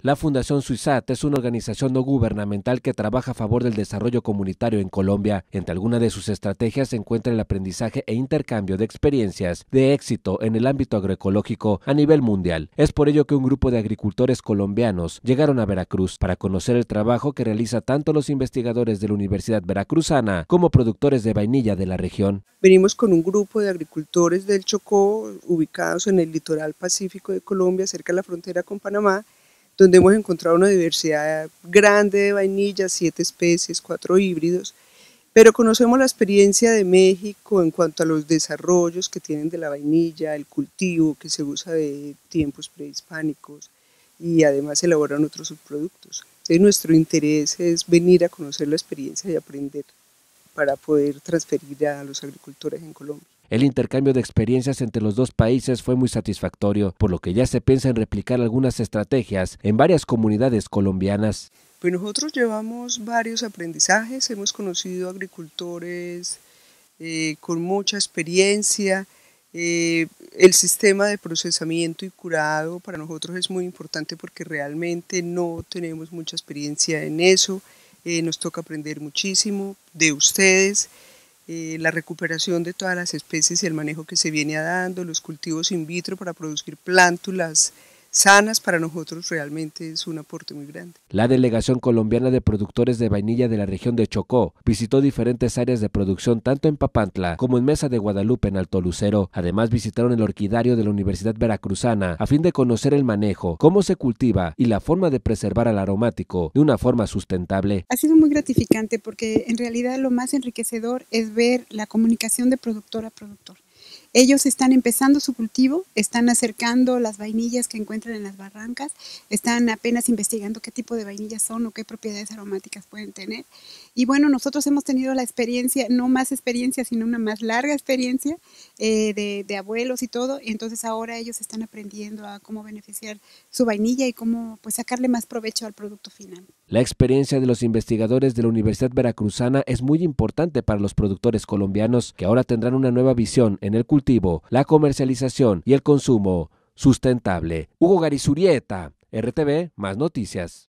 La Fundación Suizat es una organización no gubernamental que trabaja a favor del desarrollo comunitario en Colombia. Entre algunas de sus estrategias se encuentra el aprendizaje e intercambio de experiencias de éxito en el ámbito agroecológico a nivel mundial. Es por ello que un grupo de agricultores colombianos llegaron a Veracruz para conocer el trabajo que realiza tanto los investigadores de la Universidad Veracruzana como productores de vainilla de la región. Venimos con un grupo de agricultores del Chocó ubicados en el litoral pacífico de Colombia, cerca de la frontera con Panamá donde hemos encontrado una diversidad grande de vainillas, siete especies, cuatro híbridos, pero conocemos la experiencia de México en cuanto a los desarrollos que tienen de la vainilla, el cultivo que se usa de tiempos prehispánicos y además elaboran otros subproductos. Entonces nuestro interés es venir a conocer la experiencia y aprender para poder transferir a los agricultores en Colombia. El intercambio de experiencias entre los dos países fue muy satisfactorio, por lo que ya se piensa en replicar algunas estrategias en varias comunidades colombianas. Pues nosotros llevamos varios aprendizajes, hemos conocido agricultores eh, con mucha experiencia. Eh, el sistema de procesamiento y curado para nosotros es muy importante porque realmente no tenemos mucha experiencia en eso. Eh, nos toca aprender muchísimo de ustedes. Eh, la recuperación de todas las especies y el manejo que se viene dando, los cultivos in vitro para producir plántulas sanas para nosotros realmente es un aporte muy grande. La delegación colombiana de productores de vainilla de la región de Chocó visitó diferentes áreas de producción tanto en Papantla como en Mesa de Guadalupe en Alto Lucero. Además visitaron el orquidario de la Universidad Veracruzana a fin de conocer el manejo, cómo se cultiva y la forma de preservar al aromático de una forma sustentable. Ha sido muy gratificante porque en realidad lo más enriquecedor es ver la comunicación de productor a productor ellos están empezando su cultivo, están acercando las vainillas que encuentran en las barrancas, están apenas investigando qué tipo de vainillas son o qué propiedades aromáticas pueden tener. Y bueno, nosotros hemos tenido la experiencia, no más experiencia, sino una más larga experiencia eh, de, abuelos y todo. Y entonces ahora ellos están aprendiendo a cómo beneficiar su vainilla y cómo pues sacarle más provecho al producto final. La experiencia de los investigadores de la Universidad Veracruzana es muy importante para los productores colombianos que ahora tendrán una nueva visión en el cultivo cultivo, la comercialización y el consumo sustentable. Hugo Garizurieta, RTV, más noticias.